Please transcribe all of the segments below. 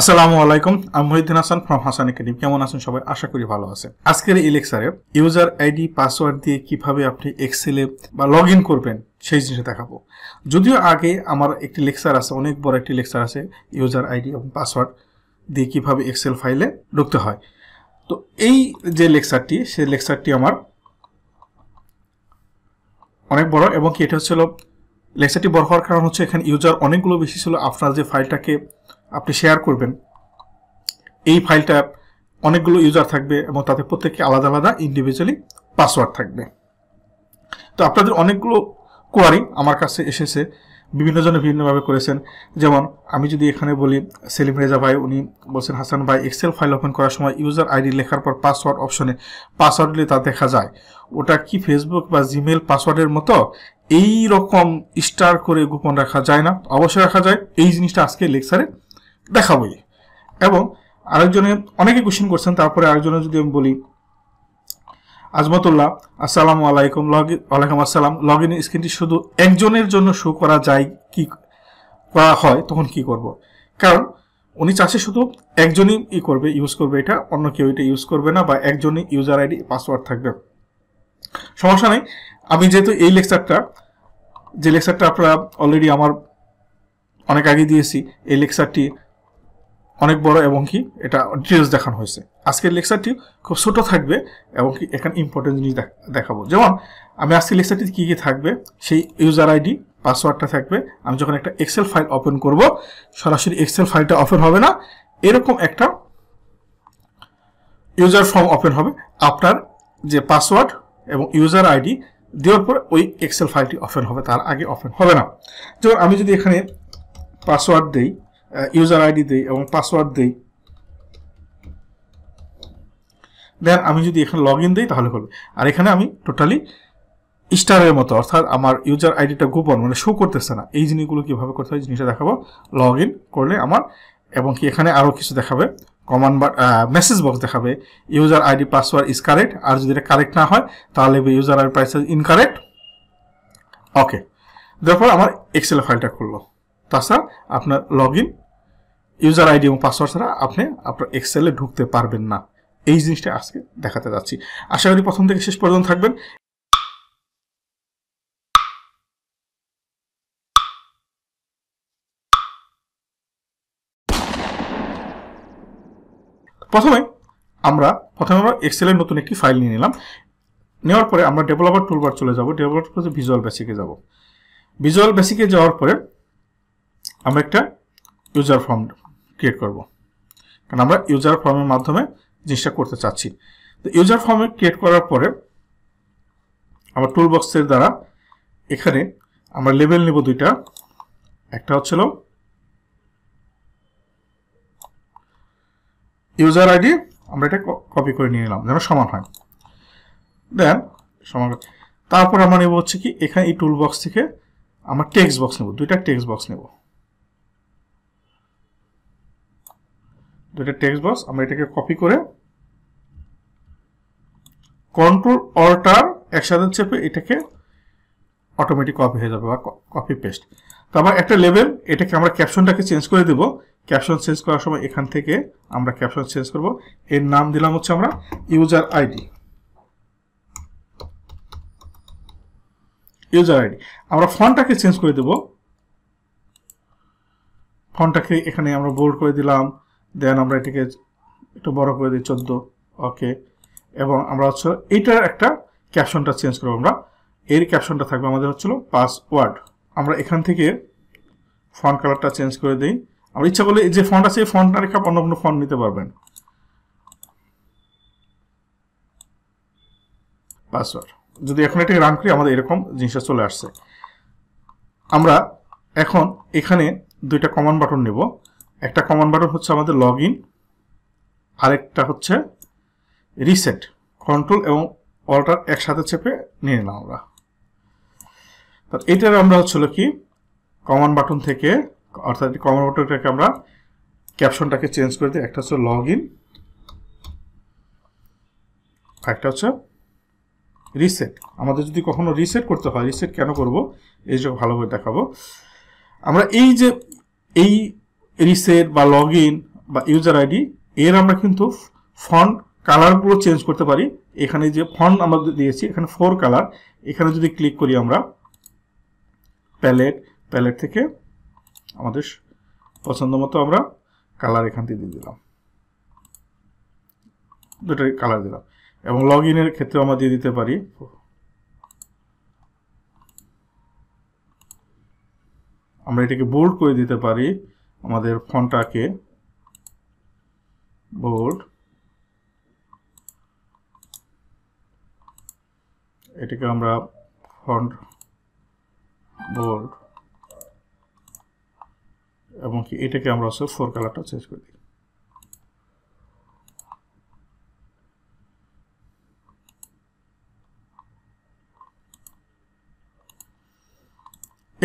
আসসালামু আলাইকুম আমি মহিউদ্দিন হাসান ফ্রম হাসান একাডেমি কেমন আছেন সবাই আশা করি ভালো আছেন আজকের এই লেকচারে ইউজার আইডি পাসওয়ার্ড দিয়ে কিভাবে আপনি এক্সেলে বা লগ ইন করবেন সেই জিনিসটা দেখাবো যদিও আগে আমার একটি লেকচার আছে অনেক বড় একটি লেকচার আছে ইউজার আইডি এবং পাসওয়ার্ড দিয়ে কিভাবে এক্সেল ফাইলে ঢুকতে হয় তো এই যে লেকচারটি সেই লেকচারটি আমার অনেক বড় এবং কি এটা হচ্ছিল লেকচারটি বড় হওয়ার কারণ হচ্ছে এখানে ইউজার অনেকগুলো বেশি ছিল আপনার যে ফাইলটাকে আপনি শেয়ার করবেন এই ফাইলটা অনেকগুলো ইউজার থাকবে এবং তাদের প্রত্যেককে আলাদা আলাদা ইন্ডিভিজুয়ালি পাসওয়ার্ড থাকবে তো আপনাদের অনেকগুলো কোয়ারি আমার কাছে এসেছে বিভিন্ন জনে বিভিন্নভাবে করেছেন যেমন আমি যদি এখানে বলি সেলিম রেজা ভাই উনি বলছেন হাসান ভাই এক্সেল ফাইল ওপেন করার সময় ইউজার আইডি লেখার পর পাসওয়ার্ড অপশনে পাসওয়ার্ড দিলে তা দেখা যায় ওটা কি ফেসবুক বা জিমেল পাসওয়ার্ডের মতো এই রকম স্টার করে গোপন রাখা যায় না অবশ্যই রাখা যায় এই জিনিসটা আজকে লেকচারে দেখাবই এবং আরেকজনে অনেকে কোশ্চেন করছেন তারপরে আরেকজনে যদি আমি বলি আজমতুল্লাহ আসসালাম আলাইকুম লগ ওয়ালাইকুম আসসালাম লগ ইন স্ক্রিনটি শুধু একজনের জন্য শো করা যায় কি করা হয় তখন কি করব। কারণ উনি চাষে শুধু একজনই ই করবে ইউজ করবে এটা অন্য কেউ এটা ইউজ করবে না বা একজনই ইউজার আইডি পাসওয়ার্ড থাকবে সমস্যা নেই আমি যেহেতু এই লেকচারটা যে লেকচারটা আপনারা অলরেডি আমার অনেক আগে দিয়েছি এই লেকচারটি অনেক বড় এবং কি এটা ডিটেলস দেখানো হয়েছে আজকের লেকচারটি খুব ছোট থাকবে এবং কি এখানে ইম্পর্টেন্ট জিনিস দেখাবো যেমন আমি আজকের লেকচারটি কী কী থাকবে সেই ইউজার আইডি পাসওয়ার্ডটা থাকবে আমি যখন একটা এক্সেল ফাইল ওপেন করব সরাসরি এক্সেল ফাইলটা ওপেন হবে না এরকম একটা ইউজার ফর্ম ওপেন হবে আপনার যে পাসওয়ার্ড এবং ইউজার আইডি দেওয়ার পর ওই এক্সেল ফাইলটি ওপেন হবে তার আগে ওপেন হবে না যেমন আমি যদি এখানে পাসওয়ার্ড দিই ইউজার আইডি দিই এবং পাসওয়ার্ড দিই দেন আমি যদি এখানে লগ ইন দিই তাহলে হবে আর এখানে আমি টোটালি স্টারের মতো অর্থাৎ আমার ইউজার আইডিটা গোপন মানে শো করতেছে না এই জিনিসগুলো কীভাবে করতে হয় জিনিসটা দেখাবো লগ ইন করলে আমার এবং কি এখানে আরও কিছু দেখাবে কমান বা মেসেজ বক্স দেখাবে user ID password is correct আর যদি এটা কারেক্ট না হয় তাহলে user ID password incorrect okay তারপর আমার এক্সেল ফাইলটা খুললো তাছাড়া আপনার লগ ইন ইউজার আইডি এবং পাসওয়ার্ড ছাড়া আপনি আপনার এক্সেলে ঢুকতে পারবেন না এই জিনিসটা আজকে দেখাতে যাচ্ছি আশা করি প্রথম থেকে শেষ পর্যন্ত থাকবেন প্রথমে আমরা প্রথমে আমরা এক্সেলের নতুন একটি ফাইল নিয়ে নিলাম নেওয়ার পরে আমরা ডেভেলপার টুলবার চলে যাব ডেভেলপার টুল ভিজুয়াল বেসিকে যাব ভিজুয়াল বেসিকে যাওয়ার পরে আমরা একটা ইউজার ফর্ম ক্রিয়েট করব কারণ আমরা ইউজার ফর্মের মাধ্যমে জিনিসটা করতে চাচ্ছি তো ইউজার ফর্মে ক্রিয়েট করার পরে আমরা টুল বক্সের দ্বারা এখানে আমরা লেভেল নেব দুইটা একটা হচ্ছিল ইউজার আইডি আমরা এটা কপি করে নিয়ে নিলাম যেন সমান হয় দেন সমান তারপর আমরা নেব হচ্ছে কি এখানে এই টুল বক্স থেকে আমরা টেক্সট বক্স নেব দুইটা টেক্সট বক্স নেব দুইটা টেক্সট বক্স আমরা এটাকে কপি করে কন্ট্রোল অল্টার একসাথে চেপে এটাকে অটোমেটিক কপি হয়ে যাবে বা কপি পেস্ট তারপর একটা লেভেল এটাকে আমরা ক্যাপশনটাকে চেঞ্জ করে দেব ক্যাপশন চেঞ্জ করার সময় এখান থেকে আমরা ক্যাপশন চেঞ্জ করব এর নাম দিলাম হচ্ছে আমরা ইউজার আইডি ইউজার আইডি আমরা ফন্টটাকে চেঞ্জ করে দেব ফন্টটাকে এখানে আমরা বোল্ড করে দিলাম দেন আমরা এটাকে একটু বড় করে দিই চোদ্দ ওকে এবং আমরা হচ্ছে এইটার একটা ক্যাপশনটা চেঞ্জ করবো আমরা এর ক্যাপশনটা থাকবে আমাদের হচ্ছিল পাসওয়ার্ড আমরা এখান থেকে ফন্ট কালারটা চেঞ্জ করে দিই আমরা ইচ্ছা করলে যে ফন্ট আছে এই ফন্টটা না রেখে অন্য কোনো ফন্ট নিতে পারবেন পাসওয়ার্ড যদি এখন এটাকে রান করি আমাদের এরকম জিনিসটা চলে আসছে আমরা এখন এখানে দুইটা কমন বাটন নেব একটা কমন বাটন হচ্ছে আমাদের লগ ইন আরেকটা হচ্ছে রিসেট কন্ট্রোল এবং অল্টার একসাথে চেপে নিয়ে নিলাম আমরা এটার আমরা হচ্ছিল কি কমন বাটন থেকে অর্থাৎ কমন বাটনটাকে আমরা ক্যাপশনটাকে চেঞ্জ করে দিই একটা হচ্ছে লগ ইন একটা হচ্ছে রিসেট আমাদের যদি কখনো রিসেট করতে হয় রিসেট কেন করব এই যে ভালোভাবে দেখাবো আমরা এই যে এই রিসেট বা লগ ইন বা ইউজার আইডি এর আমরা কিন্তু ফন্ট কালারগুলো চেঞ্জ করতে পারি এখানে যে ফন্ট আমরা দিয়েছি এখানে ফোর কালার এখানে যদি ক্লিক করি আমরা প্যালেট প্যালেট থেকে আমাদের পছন্দ মতো আমরা কালার এখান থেকে দিয়ে দিলাম দুটাই কালার দিলাম এবং লগ ইনের ক্ষেত্রে আমরা দিয়ে দিতে পারি আমরা এটাকে বোল্ড করে দিতে পারি আমাদের ফোনটাকে বোর্ড এটাকে আমরা ফন্ট বোর্ড এবং এটাকে আমরা সব ফোর কালারটা চেঞ্জ করে দিই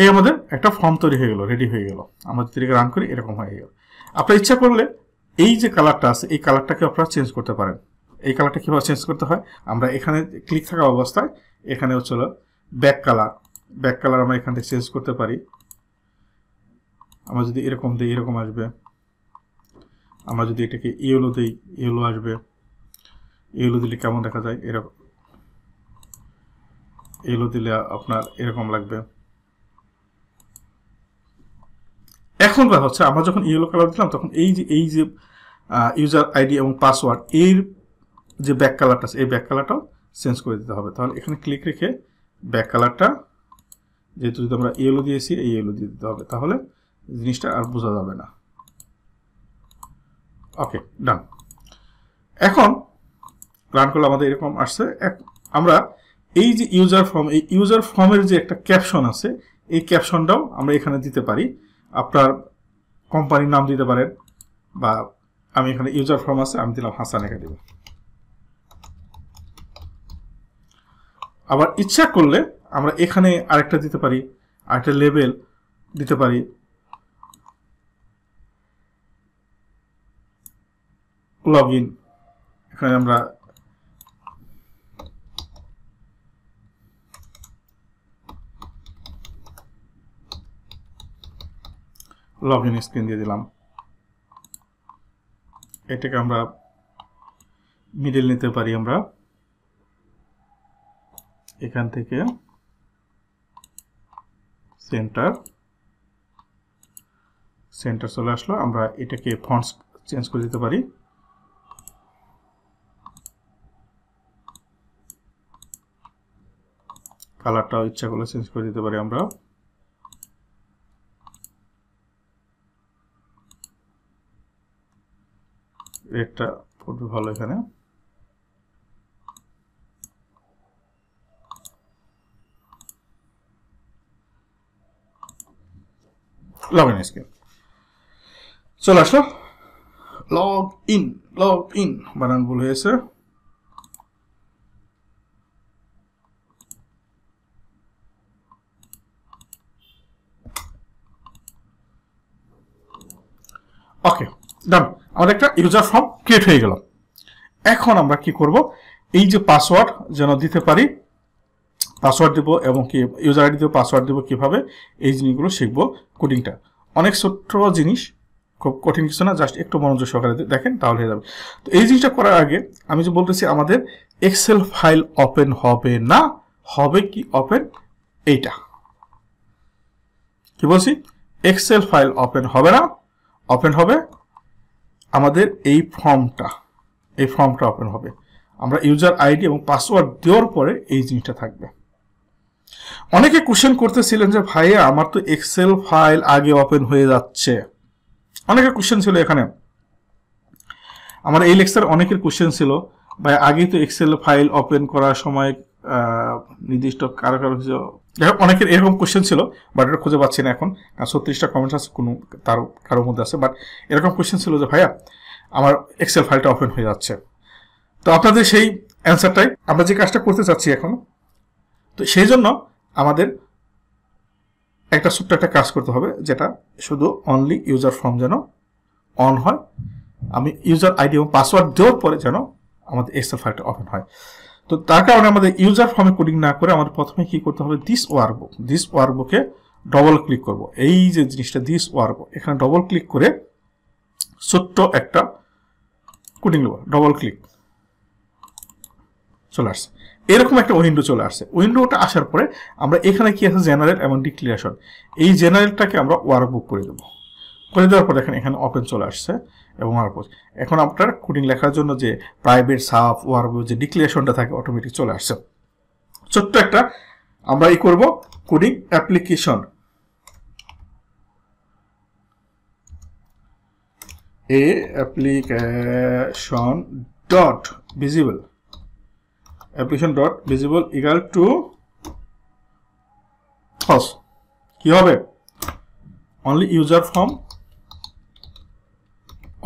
এই আমাদের একটা ফর্ম তৈরি হয়ে গেল রেডি হয়ে গেল আমরা যদি রান করি এরকম হয়ে গেল আপনার ইচ্ছা করলে এই যে কালারটা আছে এই কালারটাকে আপনারা চেঞ্জ করতে পারেন এই কালারটা কীভাবে চেঞ্জ করতে হয় আমরা এখানে ক্লিক থাকা অবস্থায় এখানে হচ্ছে ব্যাক কালার ব্যাক কালার আমরা এখান থেকে চেঞ্জ করতে পারি আমরা যদি এরকম দিই এরকম আসবে আমরা যদি এটাকে ইয়েলো দিই ইয়েলো আসবে ইয়েলো দিলে কেমন দেখা যায় এরকম ইয়েলো দিলে আপনার এরকম লাগবে এখন কথা হচ্ছে আমরা যখন ইয়েলো কালার দিলাম তখন এই যে এই যে ইউজার আইডি এবং পাসওয়ার্ড এর যে ব্যাক কালারটা আছে এই ব্যাক কালারটাও চেঞ্জ করে দিতে হবে তাহলে এখানে ক্লিক রেখে ব্যাক কালারটা যেহেতু যদি আমরা ইয়েলো দিয়েছি এই ইয়েলো দিয়ে দিতে হবে তাহলে জিনিসটা আর বোঝা যাবে না ওকে ডান এখন রান করলে আমাদের এরকম আসছে আমরা এই যে ইউজার ফর্ম এই ইউজার ফর্মের যে একটা ক্যাপশন আছে এই ক্যাপশনটাও আমরা এখানে দিতে পারি আপনার কোম্পানির নাম দিতে পারেন বা আমি এখানে ইউজার ফর্ম আছে আমি দিলাম হাসান একা দেব আবার ইচ্ছা করলে আমরা এখানে আরেকটা দিতে পারি আরেকটা লেভেল দিতে পারি লগ ইন এখানে আমরা লগ ইন স্ক্রিন দিয়ে দিলাম এটাকে আমরা মিডিল নিতে পারি আমরা এখান থেকে সেন্টার সেন্টার চলে আসলো আমরা এটাকে ফন্টস চেঞ্জ করে দিতে পারি কালারটাও ইচ্ছা করলে চেঞ্জ করে দিতে পারি আমরা রেটটা পড়বে ভালো এখানে লগ ইন চলে আসলো লগ ইন লগ ইন বানান ভুল হয়েছে আমাদের একটা ইউজার ফর্ম ক্রিয়েট হয়ে গেল এখন আমরা কি করব এই যে পাসওয়ার্ড যেন দিতে পারি পাসওয়ার্ড দেবো এবং কি ইউজার আইডি দেবো পাসওয়ার্ড দেবো কীভাবে এই জিনিসগুলো শিখবো কোডিংটা অনেক ছোট্ট জিনিস খুব কঠিন কিছু না জাস্ট একটু মনোযোগ সহকারে দেখেন তাহলে হয়ে যাবে তো এই জিনিসটা করার আগে আমি যে বলতেছি আমাদের এক্সেল ফাইল ওপেন হবে না হবে কি ওপেন এইটা কি বলছি এক্সেল ফাইল ওপেন হবে না ওপেন হবে আমাদের এই ফর্মটা এই ফর্মটা ওপেন হবে আমরা ইউজার আইডি এবং পাসওয়ার্ড দেওয়ার পরে এই জিনিসটা থাকবে অনেকে কোশ্চেন করতেছিলেন যে ভাইয়া আমার তো এক্সেল ফাইল আগে ওপেন হয়ে যাচ্ছে অনেকের কোশ্চেন ছিল এখানে আমার এই লেকচার অনেকের কোশ্চেন ছিল ভাই আগে তো এক্সেল ফাইল ওপেন করার সময় নির্দিষ্ট কারো কারো কিছু যাই হোক অনেকের এরকম কোয়েশ্চেন ছিল বাট এটা খুঁজে পাচ্ছি না এখন ছত্রিশটা কমেন্টস আছে কোনো তার কারোর মধ্যে আছে বাট এরকম কোয়েশ্চেন ছিল যে ভাইয়া আমার এক্সেল ফাইলটা ওপেন হয়ে যাচ্ছে তো আপনাদের সেই অ্যান্সারটাই আমরা যে কাজটা করতে চাচ্ছি এখন তো সেই জন্য আমাদের একটা ছোট্ট একটা কাজ করতে হবে যেটা শুধু অনলি ইউজার ফর্ম যেন অন হয় আমি ইউজার আইডি এবং পাসওয়ার্ড দেওয়ার পরে যেন আমাদের এক্সেল ফাইলটা ওপেন হয় তো তার কারণে আমাদের ইউজার ফর্মে কোডিং না করে আমাদের প্রথমে কি করতে হবে দিস ওয়ার্কবুক দিস ওয়ার্কবুকে ডবল ক্লিক করব এই যে জিনিসটা দিস ওয়ার্কবুক এখানে ডবল ক্লিক করে ছোট্ট একটা কোডিং নেব ডবল ক্লিক চলে আসছে এরকম একটা উইন্ডো চলে আসছে উইন্ডোটা আসার পরে আমরা এখানে কি আছে জেনারেল এবং ডিক্লিয়েশন এই জেনারেলটাকে আমরা ওয়ার্কবুক করে দেবো করে দেওয়ার পর দেখেন এখানে ওপেন চলে আসছে এবং তারপর এখন আপনার কোডিং লেখার জন্য যে প্রাইভেট সাফ ওয়ার্বো যে ডিক্লেশনটা থাকে অটোমেটিক চলে আসছে ছোট্ট একটা আমরা ই করব কোডিং অ্যাপ্লিকেশন এ application dot visible application dot visible equal to false কি হবে অনলি ইউজার ফর্ম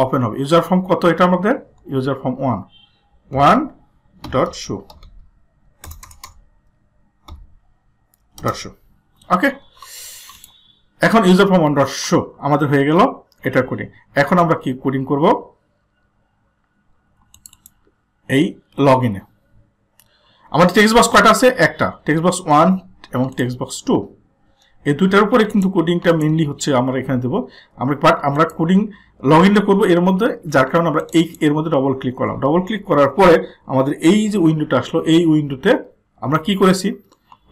ওপেন হবে ইউজার ফর্ম কত এটা আমাদের user form one one dot show dot show okay এখন user form one dot show আমাদের হয়ে গেল এটা কোডিং এখন আমরা কি কোডিং করব এই লগ ইনে আমাদের টেক্সট বক্স কয়টা আছে একটা টেক্সট বক্স ওয়ান এবং টেক্সট বক্স টু এই দুইটার উপরে কিন্তু কোডিংটা মেনলি হচ্ছে আমরা এখানে দেবো আমরা বাট আমরা কোডিং লগ ইনটা করবো এর মধ্যে যার কারণে আমরা এই এর মধ্যে ডবল ক্লিক করলাম ডবল ক্লিক করার পরে আমাদের এই যে উইন্ডোটা আসলো এই উইন্ডোতে আমরা কি করেছি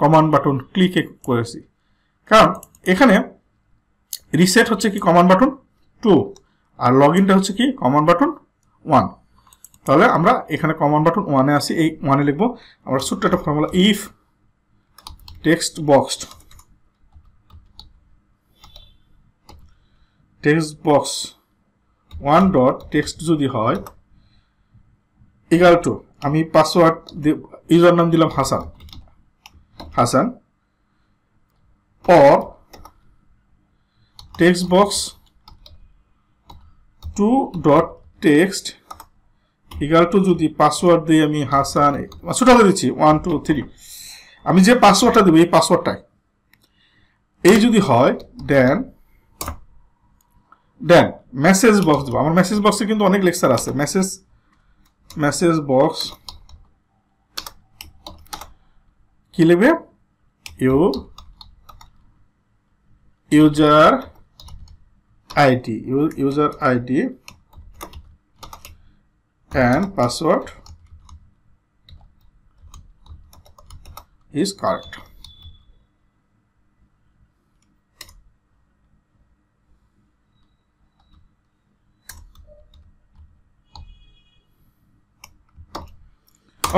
কমান্ড বাটন ক্লিকে করেছি কারণ এখানে রিসেট হচ্ছে কি কমান্ড বাটন টু আর লগ ইনটা হচ্ছে কি কমান্ড বাটন ওয়ান তাহলে আমরা এখানে কমান্ড বাটন ওয়ানে আসি এই ওয়ানে লিখবো আমরা ছোট্ট একটা formula if text boxed text box one dot text যদি হয় ইগাল টু আমি পাসওয়ার্ড ইউজার নাম দিলাম Hasan Hasan or text box two dot text equal to যদি পাসওয়ার্ড দিয়ে আমি হাসান পাসওয়ার্ডটা দিচ্ছি ওয়ান টু থ্রি আমি যে পাসওয়ার্ডটা দেবো এই পাসওয়ার্ডটাই এই যদি হয় দেন দেন মেসেজ বক্স দাও আমার মেসেজ বক্সে কিন্তু অনেক লেকচার আছে মেসেজ মেসেজ বক্স কি লেবে you user ID user ID pin password is correct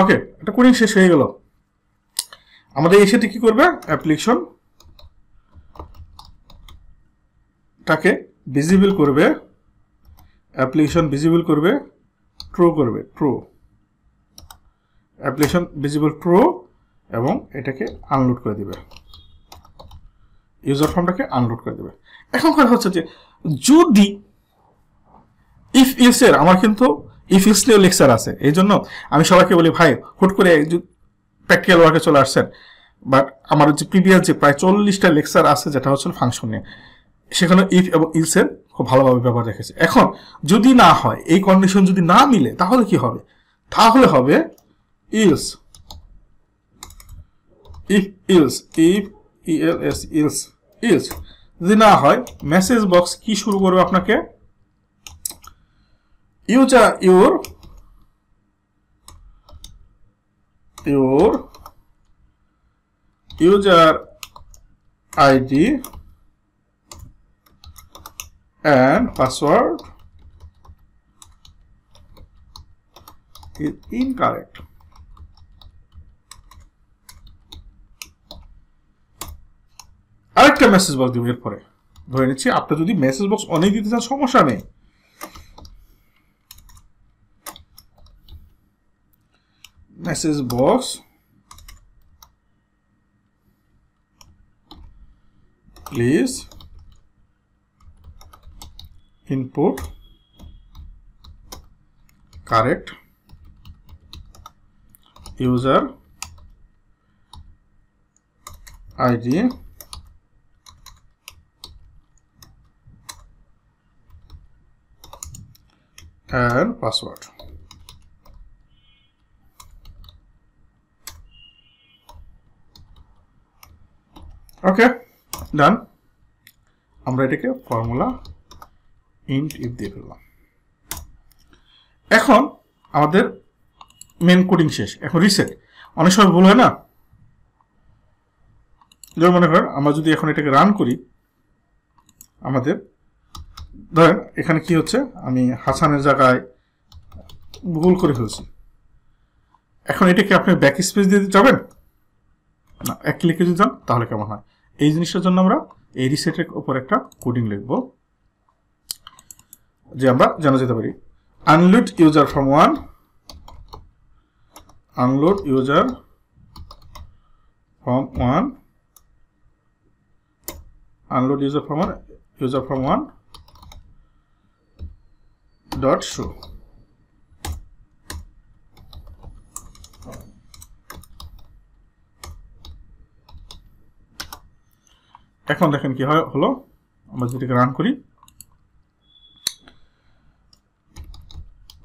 okay এটা কোডিং শেষ হয়ে গেল আমাদের এসে কি করবে অ্যাপ্লিকেশন টাকে ভিজিবল করবে অ্যাপ্লিকেশন ভিজিবল করবে ট্রু করবে ট্রু অ্যাপ্লিকেশন ভিজিবল ট্রু এবং এটাকে আনলোড করে দিবে ইউজার ফর্মটাকে আনলোড করে দেবে এখন কথা হচ্ছে যে যদি ইফ ইউসের আমার কিন্তু ইফিস নিয়েও লেকচার আছে এই জন্য আমি সবাইকে বলি ভাই হুট করে প্র্যাকটিক্যাল ওয়ার্কে চলে আসছেন বাট আমার যে প্রিভিয়াস যে প্রায় চল্লিশটা লেকচার আছে যেটা হচ্ছে ফাংশন নিয়ে সেখানে ইফ এবং ইলসের খুব ভালোভাবে ব্যবহার রেখেছে এখন যদি না হয় এই কন্ডিশন যদি না মিলে তাহলে কি হবে তাহলে হবে else if else if ELS else else যদি না হয় মেসেজ বক্স কি শুরু করবে আপনাকে user your your user id and password is incorrect আরেকটা মেসেজ বক্স দিব এরপরে ধরে নিচ্ছি আপনি যদি মেসেজ বক্স অনেক দিতে চান সমস্যা নেই this is box please input correct user id and password ওকে ডান আমরা এটাকে ফর্মুলা ইন্ট ইফ দিয়ে ফেললাম এখন আমাদের মেন কোডিং শেষ এখন রিসেট অনেক সময় ভুল হয় না যেমন মনে করেন আমরা যদি এখন এটাকে রান করি আমাদের ধরেন এখানে কি হচ্ছে আমি হাসানের জায়গায় ভুল করে ফেলছি এখন এটাকে আপনি ব্যাক স্পেস দিয়ে যাবেন না এক ক্লিকে যদি যান তাহলে কেমন হয় এই জিনিসটার জন্য আমরা এই রিসেটের উপর একটা কোডিং লিখব যে আমরা জানা যেতে পারি unload user form one unload user form one unload user form one user form one dot show এখন দেখেন কি হয় হলো আমরা যদি রান করি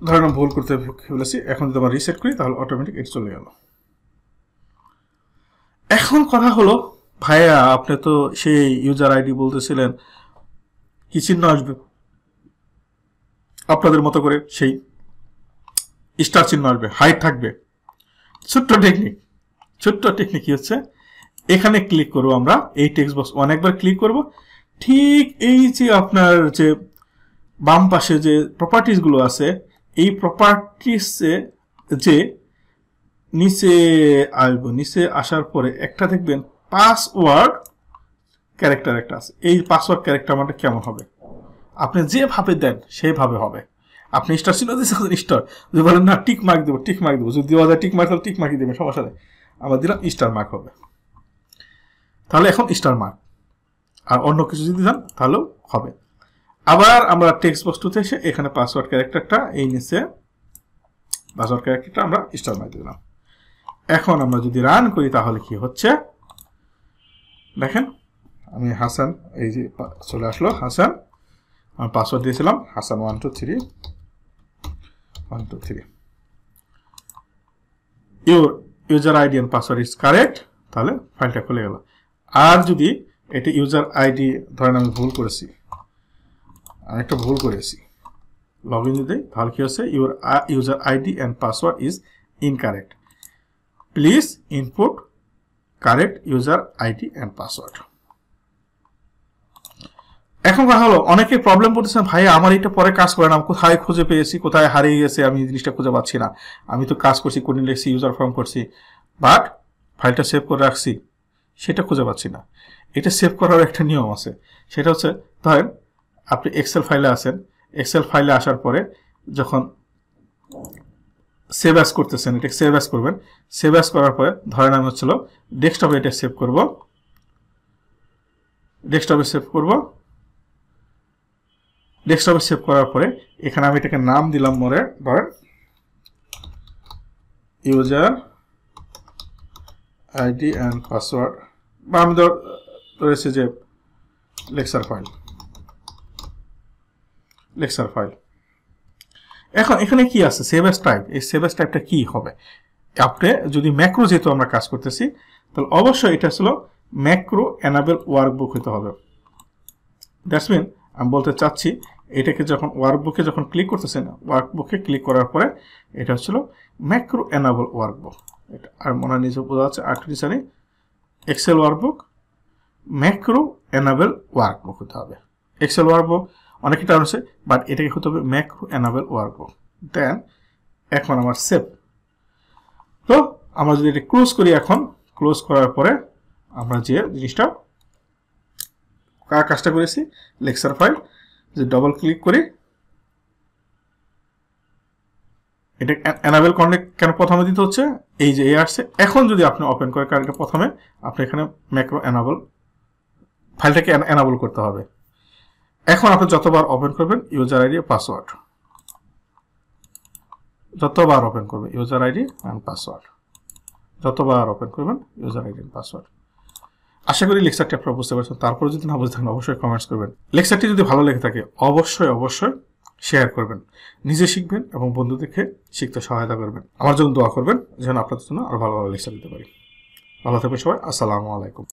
ধরেন ভুল করতে ফেলেছি এখন যদি আমরা রিসেট করি তাহলে অটোমেটিক এটি চলে গেল এখন কথা হলো ভাইয়া আপনি তো সেই ইউজার আইডি বলতেছিলেন কি চিহ্ন আসবে আপনাদের মতো করে সেই স্টার চিহ্ন আসবে হাইট থাকবে ছোট্ট টেকনিক ছোট্ট টেকনিক কি হচ্ছে এখানে ক্লিক করব আমরা এই টেক্সট বক্স অনেকবার ক্লিক করব ঠিক এই যে আপনার যে বাম পাশে যে প্রপার্টিসগুলো আছে এই প্রপার্টিসে যে নিচে আসব নিচে আসার পরে একটা দেখবেন পাসওয়ার্ড ক্যারেক্টার একটা আছে এই পাসওয়ার্ড ক্যারেক্টার আমাদের কেমন হবে আপনি যেভাবে দেন সেভাবে হবে আপনি স্টার ছিল দিচ্ছেন স্টার যদি বলেন না টিক মার্ক দেবো টিক মার্ক দেবো যদি দেওয়া যায় টিক মার্ক তাহলে টিক মার্কই দেবেন সবার সাথে আমরা দিলাম স্টার মার্ক হবে তাহলে এখন স্টার মার্ক আর অন্য কিছু যদি দেন তাহলেও হবে আবার আমরা টেক্সট বক্সটুতে এসে এখানে পাসওয়ার্ড ক্যারেক্টারটা এই নিচে পাসওয়ার্ড ক্যারেক্টারটা আমরা স্টার মার্ক দিলাম এখন আমরা যদি রান করি তাহলে কি হচ্ছে দেখেন আমি হাসান এই যে চলে আসলো হাসান আমি পাসওয়ার্ড দিয়েছিলাম Hasan one two three one two three your user ID and password is correct তাহলে ফাইলটা খুলে গেলো আর যদি এটি ইউজার আইডি ধরেন আমি ভুল করেছি আর একটা ভুল করেছি লগ ইন যদি তাহলে কি হচ্ছে your user ID and password is incorrect please input correct user ID and password এখন কথা হলো অনেকে প্রবলেম করতেছেন ভাই আমার এটা পরে কাজ করে না কোথায় খুঁজে পেয়েছি কোথায় হারিয়ে গেছে আমি জিনিসটা খুঁজে পাচ্ছি না আমি তো কাজ করছি কোডিং লিখছি ইউজার ফর্ম করছি বাট ফাইলটা সেভ করে রাখছি সেটা খুঁজে পাচ্ছি না এটা সেভ করার একটা নিয়ম আছে সেটা হচ্ছে ধরেন আপনি এক্সেল ফাইলে আসেন এক্সেল ফাইলে আসার পরে যখন সেভ অ্যাস করতেছেন এটা সেভ অ্যাস করবেন সেভ অ্যাস করার পরে ধরেন আমি হচ্ছিল ডেস্কটপে এটা সেভ করব ডেস্কটপে সেভ করব ডেস্কটপে সেভ করার পরে এখানে আমি এটাকে নাম দিলাম মরে ধরেন ইউজার আইডি অ্যান্ড পাসওয়ার্ড বা মাহমুদর রয়েছে যে লেকচার ফাইল লেকচার ফাইল এখন এখানে কি আছে সেভেস টাইপ এই সেভেস টাইপটা কি হবে আপনি যদি ম্যাক্রো যেহেতু আমরা কাজ করতেছি তাহলে অবশ্যই এটা ছিল ম্যাক্রো অ্যানাবেল ওয়ার্কবুক হতে হবে দ্যাটস মিন আমি বলতে চাচ্ছি এটাকে যখন ওয়ার্কবুকে যখন ক্লিক করতেছেন ওয়ার্কবুকে ক্লিক করার পরে এটা হচ্ছিল ম্যাক্রো অ্যানাবল ওয়ার্কবুক এটা আর মনে হয় নিজে বোঝা যাচ্ছে artificially Excel workbook macro enable workbook হতে হবে এক্সেল ওয়ার্কবুক অনেক টার্ম আছে বাট এটাকে হতে হবে ম্যাক্রো এনাবেল ওয়ার্কবুক দেন এখন আমার সেভ তো আমরা যদি এটা ক্লোজ করি এখন ক্লোজ করার পরে আমরা যে জিনিসটা কাজটা করেছি লেকচার ফাইল যে ডবল ক্লিক করি এটা অ্যানাবেল কনেক্ট কেন প্রথমে দিতে হচ্ছে এই যে এ আসছে এখন যদি আপনি ওপেন করেন কারণ প্রথমে আপনি এখানে ম্যাক্রো অ্যানাবল ফাইলটাকে অ্যানাবল করতে হবে এখন আপনি যতবার ওপেন করবেন ইউজার আইডি পাসওয়ার্ড যতবার ওপেন করবেন ইউজার আইডি অ্যান্ড পাসওয়ার্ড যতবার ওপেন করবেন ইউজার আইডি অ্যান্ড পাসওয়ার্ড আশা করি লেকচারটি আপনারা বুঝতে পারছেন তারপরে যদি না বুঝতে থাকেন অবশ্যই কমেন্টস করবেন লেকচারটি যদি ভালো লেগে থাকে অবশ্যই অবশ্যই শেয়ার করবেন নিজে শিখবেন এবং বন্ধুদেরকে শিখতে সহায়তা করবেন আমার জন্য দোয়া করবেন যেন আপনাদের জন্য আরও ভালো ভালো লেকচার দিতে পারি ভালো থাকবে সবাই আসসালামু আলাইকুম